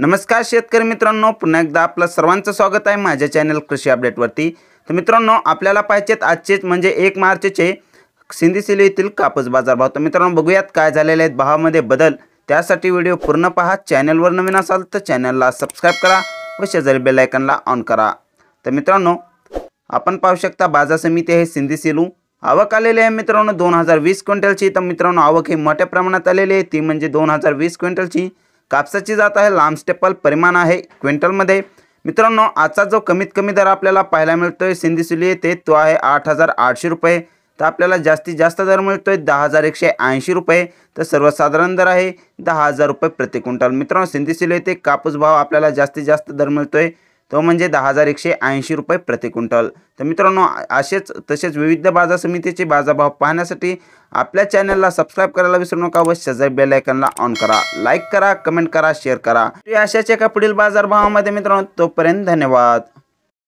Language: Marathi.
नमस्कार शेतकरी मित्रांनो पुन्हा एकदा आपलं सर्वांचं स्वागत आहे माझ्या चॅनल कृषी अपडेटवरती तर मित्रांनो आपल्याला पाहिजेत आजचेच म्हणजे एक मार्चचे सिंधीसिली येथील कापूस बाजार भाव तर मित्रांनो बघूयात काय झालेले आहेत भावामध्ये बदल त्यासाठी व्हिडिओ पूर्ण पहा चॅनलवर नवीन असाल तर चॅनलला सबस्क्राईब करा व शेजारी बेलायकनला ऑन करा तर मित्रांनो आपण पाहू शकता बाजार समिती आहे सिंधी सिलू आवक आलेली आहे मित्रांनो दोन हजार वीस क्विंटलची तर मित्रांनो आवक ही मोठ्या प्रमाणात आलेली आहे ती म्हणजे दोन हजार वीस क्विंटलची कापसाची जात आहे लांब स्टेपल परिमाण आहे क्विंटलमध्ये मित्रांनो आजचा जो कमीत कमी दर आपल्याला पाहायला मिळतोय सिंधीसुली येते तो आहे आठ हजार आठशे रुपये तर आपल्याला जास्तीत जास्त दर मिळतोय दहा हजार एकशे ऐंशी रुपये तर सर्वसाधारण दर आहे दहा हजार रुपये प्रति क्विंटल मित्रांनो सिंधीसुली येथे कापूस भाव आपल्याला जास्तीत जास्त दर मिळतोय तो म्हणजे दहा हजार एकशे ऐंशी रुपये प्रति क्विंटल तर मित्रांनो असेच तसेच विविध बाजार समितीचे बाजारभाव पाहण्यासाठी आपल्या चॅनलला सबस्क्राईब करायला विसरू नका व शेजारी बेल ऑन करा लाईक करा कमेंट करा शेअर करा अशाच एका पुढील बाजारभावामध्ये मित्रांनो तोपर्यंत धन्यवाद